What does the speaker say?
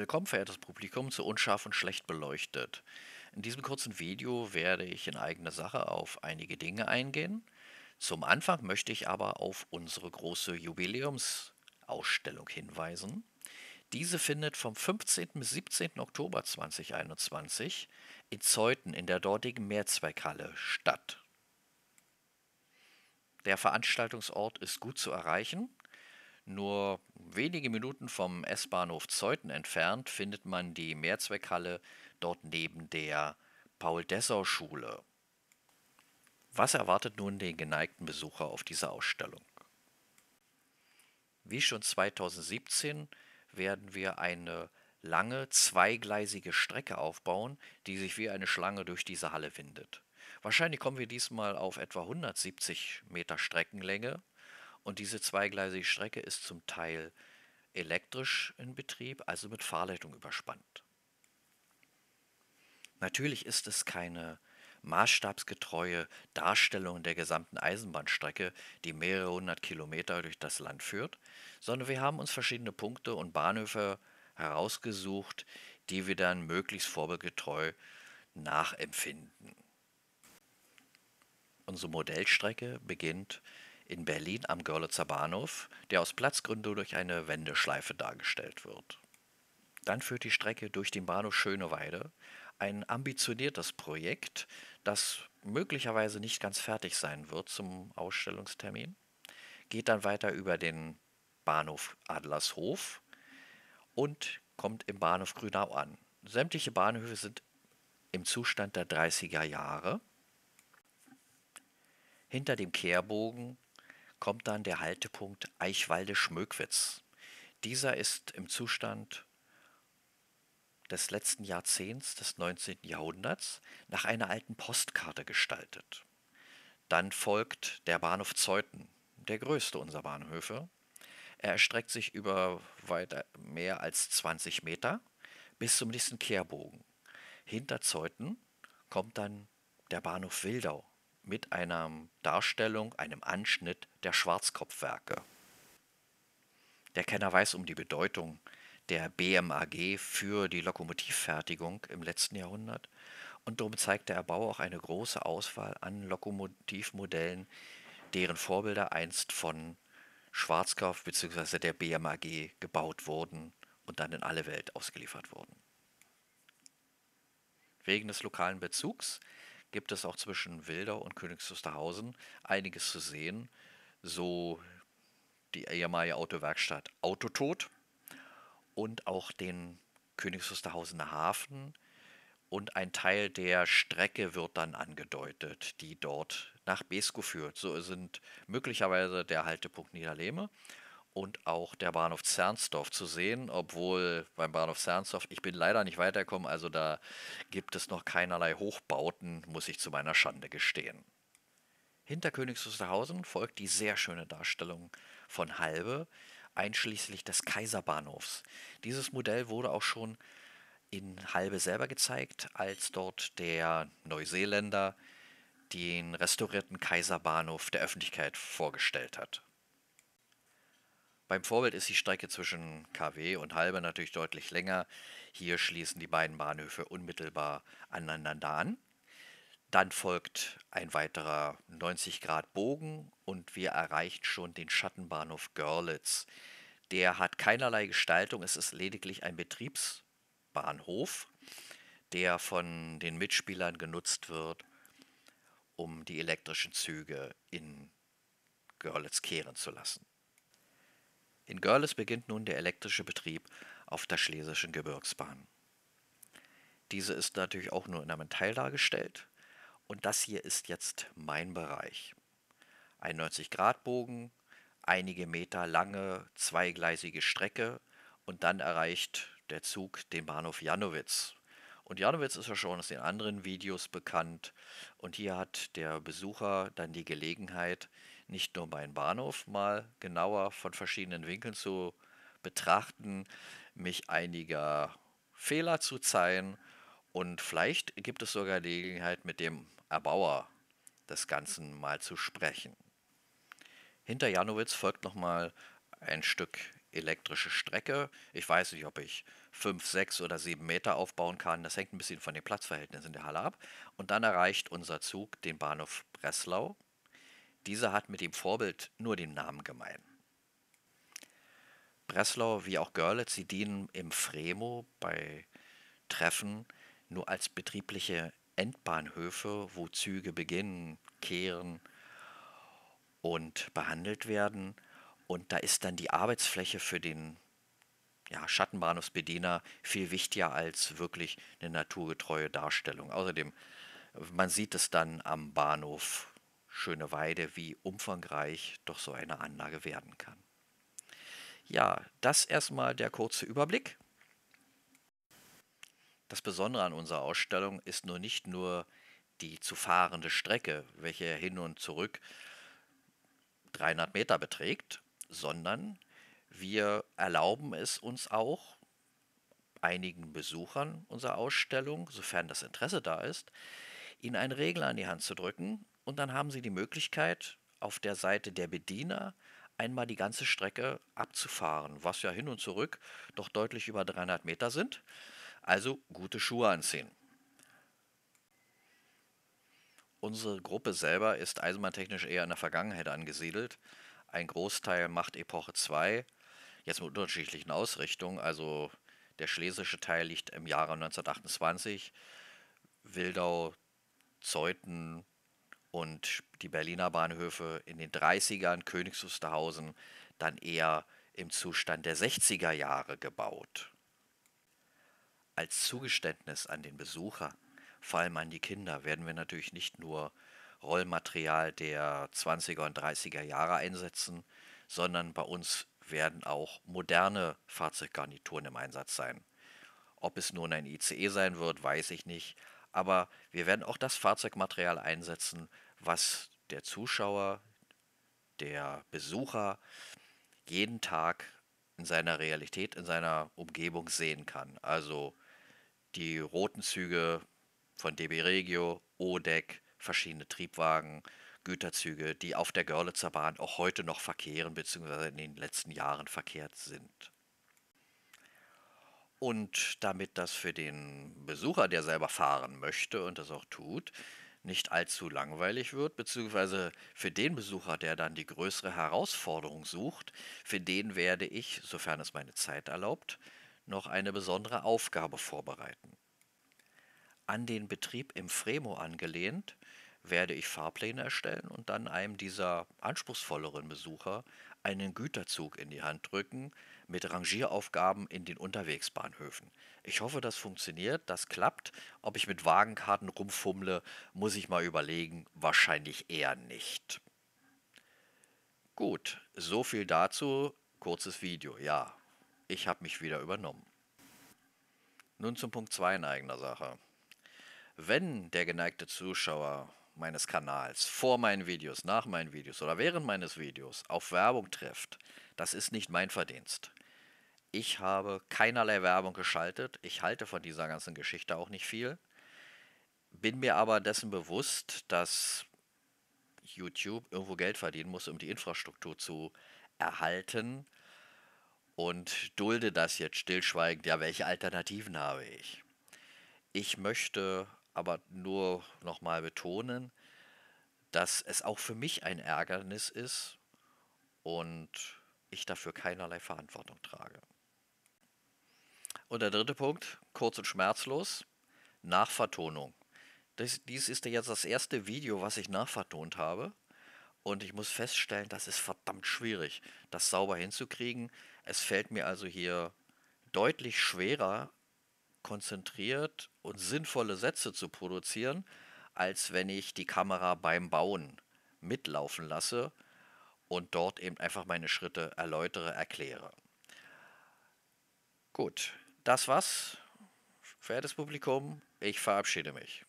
Willkommen, verehrtes Publikum, zu Unscharf und Schlecht beleuchtet. In diesem kurzen Video werde ich in eigener Sache auf einige Dinge eingehen. Zum Anfang möchte ich aber auf unsere große Jubiläumsausstellung hinweisen. Diese findet vom 15. bis 17. Oktober 2021 in Zeuthen in der dortigen Mehrzweckhalle statt. Der Veranstaltungsort ist gut zu erreichen nur wenige Minuten vom S-Bahnhof Zeuthen entfernt findet man die Mehrzweckhalle dort neben der Paul-Dessau-Schule. Was erwartet nun den geneigten Besucher auf dieser Ausstellung? Wie schon 2017 werden wir eine lange zweigleisige Strecke aufbauen, die sich wie eine Schlange durch diese Halle windet. Wahrscheinlich kommen wir diesmal auf etwa 170 Meter Streckenlänge und diese zweigleisige Strecke ist zum Teil elektrisch in Betrieb, also mit Fahrleitung überspannt. Natürlich ist es keine maßstabsgetreue Darstellung der gesamten Eisenbahnstrecke, die mehrere hundert Kilometer durch das Land führt, sondern wir haben uns verschiedene Punkte und Bahnhöfe herausgesucht, die wir dann möglichst vorbildgetreu nachempfinden. Unsere Modellstrecke beginnt in Berlin am Görlitzer Bahnhof, der aus Platzgründen durch eine Wendeschleife dargestellt wird. Dann führt die Strecke durch den Bahnhof Schöneweide, ein ambitioniertes Projekt, das möglicherweise nicht ganz fertig sein wird zum Ausstellungstermin, geht dann weiter über den Bahnhof Adlershof und kommt im Bahnhof Grünau an. Sämtliche Bahnhöfe sind im Zustand der 30er Jahre. Hinter dem Kehrbogen kommt dann der Haltepunkt Eichwalde-Schmöckwitz. Dieser ist im Zustand des letzten Jahrzehnts des 19. Jahrhunderts nach einer alten Postkarte gestaltet. Dann folgt der Bahnhof Zeuthen, der größte unserer Bahnhöfe. Er erstreckt sich über weit äh, mehr als 20 Meter bis zum nächsten Kehrbogen. Hinter Zeuthen kommt dann der Bahnhof Wildau, mit einer Darstellung, einem Anschnitt der Schwarzkopfwerke. Der Kenner weiß um die Bedeutung der BMAG für die Lokomotivfertigung im letzten Jahrhundert und darum zeigt der Erbau auch eine große Auswahl an Lokomotivmodellen, deren Vorbilder einst von Schwarzkopf bzw. der BMAG gebaut wurden und dann in alle Welt ausgeliefert wurden. Wegen des lokalen Bezugs gibt es auch zwischen Wilder und Königs Wusterhausen einiges zu sehen. So die ehemalige Autowerkstatt Autotod und auch den Königs Wusterhausener Hafen. Und ein Teil der Strecke wird dann angedeutet, die dort nach Besko führt. So sind möglicherweise der Haltepunkt Niederlehme und auch der Bahnhof Zernsdorf zu sehen, obwohl beim Bahnhof Zernsdorf, ich bin leider nicht weitergekommen, also da gibt es noch keinerlei Hochbauten, muss ich zu meiner Schande gestehen. Hinter Königs Wusterhausen folgt die sehr schöne Darstellung von Halbe, einschließlich des Kaiserbahnhofs. Dieses Modell wurde auch schon in Halbe selber gezeigt, als dort der Neuseeländer den restaurierten Kaiserbahnhof der Öffentlichkeit vorgestellt hat. Beim Vorbild ist die Strecke zwischen KW und Halbe natürlich deutlich länger. Hier schließen die beiden Bahnhöfe unmittelbar aneinander an. Dann folgt ein weiterer 90-Grad-Bogen und wir erreichen schon den Schattenbahnhof Görlitz. Der hat keinerlei Gestaltung, es ist lediglich ein Betriebsbahnhof, der von den Mitspielern genutzt wird, um die elektrischen Züge in Görlitz kehren zu lassen. In Görlitz beginnt nun der elektrische Betrieb auf der Schlesischen Gebirgsbahn. Diese ist natürlich auch nur in einem Teil dargestellt. Und das hier ist jetzt mein Bereich. Ein 90-Grad-Bogen, einige Meter lange, zweigleisige Strecke und dann erreicht der Zug den Bahnhof Janowitz. Und Janowitz ist ja schon aus den anderen Videos bekannt. Und hier hat der Besucher dann die Gelegenheit, nicht nur meinen Bahnhof mal genauer von verschiedenen Winkeln zu betrachten, mich einiger Fehler zu zeigen und vielleicht gibt es sogar die Gelegenheit, mit dem Erbauer des Ganzen mal zu sprechen. Hinter Janowitz folgt nochmal ein Stück elektrische Strecke. Ich weiß nicht, ob ich 5, 6 oder 7 Meter aufbauen kann. Das hängt ein bisschen von den Platzverhältnissen in der Halle ab. Und dann erreicht unser Zug den Bahnhof Breslau dieser hat mit dem Vorbild nur den Namen gemein. Breslau wie auch Görlitz, sie dienen im Fremo bei Treffen nur als betriebliche Endbahnhöfe, wo Züge beginnen, kehren und behandelt werden. Und da ist dann die Arbeitsfläche für den ja, Schattenbahnhofsbediener viel wichtiger als wirklich eine naturgetreue Darstellung. Außerdem, man sieht es dann am Bahnhof schöne Weide, wie umfangreich doch so eine Anlage werden kann. Ja, das erstmal der kurze Überblick. Das Besondere an unserer Ausstellung ist nur nicht nur die zu fahrende Strecke, welche hin und zurück 300 Meter beträgt, sondern wir erlauben es uns auch, einigen Besuchern unserer Ausstellung, sofern das Interesse da ist, ihnen eine Regel an die Hand zu drücken, und dann haben Sie die Möglichkeit, auf der Seite der Bediener einmal die ganze Strecke abzufahren, was ja hin und zurück doch deutlich über 300 Meter sind. Also gute Schuhe anziehen. Unsere Gruppe selber ist eisenbahntechnisch eher in der Vergangenheit angesiedelt. Ein Großteil macht Epoche 2, jetzt mit unterschiedlichen Ausrichtungen. Also der schlesische Teil liegt im Jahre 1928, Wildau, Zeuthen, und die Berliner Bahnhöfe in den 30ern, Königs Wusterhausen, dann eher im Zustand der 60er Jahre gebaut. Als Zugeständnis an den Besucher, vor allem an die Kinder, werden wir natürlich nicht nur Rollmaterial der 20er und 30er Jahre einsetzen, sondern bei uns werden auch moderne Fahrzeuggarnituren im Einsatz sein. Ob es nun ein ICE sein wird, weiß ich nicht, aber wir werden auch das Fahrzeugmaterial einsetzen, was der Zuschauer, der Besucher jeden Tag in seiner Realität, in seiner Umgebung sehen kann. Also die roten Züge von DB Regio, ODEC, verschiedene Triebwagen, Güterzüge, die auf der Görlitzer Bahn auch heute noch verkehren bzw. in den letzten Jahren verkehrt sind. Und damit das für den Besucher, der selber fahren möchte und das auch tut, nicht allzu langweilig wird, beziehungsweise für den Besucher, der dann die größere Herausforderung sucht, für den werde ich, sofern es meine Zeit erlaubt, noch eine besondere Aufgabe vorbereiten. An den Betrieb im Fremo angelehnt, werde ich Fahrpläne erstellen und dann einem dieser anspruchsvolleren Besucher einen Güterzug in die Hand drücken, mit Rangieraufgaben in den Unterwegsbahnhöfen. Ich hoffe, das funktioniert, das klappt. Ob ich mit Wagenkarten rumfummle, muss ich mal überlegen. Wahrscheinlich eher nicht. Gut, so viel dazu. Kurzes Video. Ja, ich habe mich wieder übernommen. Nun zum Punkt 2 in eigener Sache. Wenn der geneigte Zuschauer meines Kanals vor meinen Videos, nach meinen Videos oder während meines Videos auf Werbung trifft, das ist nicht mein Verdienst. Ich habe keinerlei Werbung geschaltet. Ich halte von dieser ganzen Geschichte auch nicht viel. Bin mir aber dessen bewusst, dass YouTube irgendwo Geld verdienen muss, um die Infrastruktur zu erhalten. Und dulde das jetzt stillschweigend. Ja, welche Alternativen habe ich? Ich möchte aber nur nochmal betonen, dass es auch für mich ein Ärgernis ist und ich dafür keinerlei Verantwortung trage. Und der dritte Punkt, kurz und schmerzlos, Nachvertonung. Das, dies ist jetzt das erste Video, was ich nachvertont habe. Und ich muss feststellen, das ist verdammt schwierig, das sauber hinzukriegen. Es fällt mir also hier deutlich schwerer, konzentriert und sinnvolle Sätze zu produzieren, als wenn ich die Kamera beim Bauen mitlaufen lasse und dort eben einfach meine Schritte erläutere, erkläre. Gut, das war's, verehrtes Publikum. Ich verabschiede mich.